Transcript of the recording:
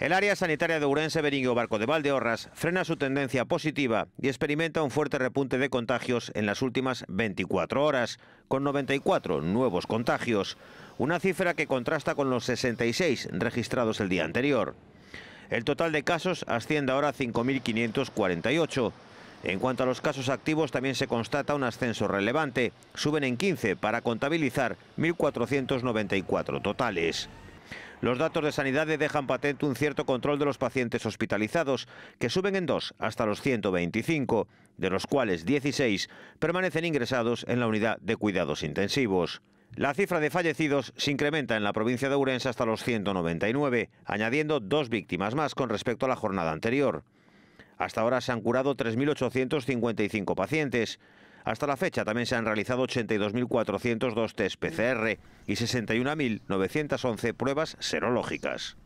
El área sanitaria de Urense Beringo Barco de Valdeorras frena su tendencia positiva y experimenta un fuerte repunte de contagios en las últimas 24 horas, con 94 nuevos contagios, una cifra que contrasta con los 66 registrados el día anterior. El total de casos asciende ahora a 5.548. En cuanto a los casos activos, también se constata un ascenso relevante. Suben en 15 para contabilizar 1.494 totales. Los datos de sanidad dejan patente un cierto control de los pacientes hospitalizados, que suben en dos hasta los 125, de los cuales 16 permanecen ingresados en la unidad de cuidados intensivos. La cifra de fallecidos se incrementa en la provincia de urense hasta los 199, añadiendo dos víctimas más con respecto a la jornada anterior. Hasta ahora se han curado 3.855 pacientes. Hasta la fecha también se han realizado 82.402 test PCR y 61.911 pruebas serológicas.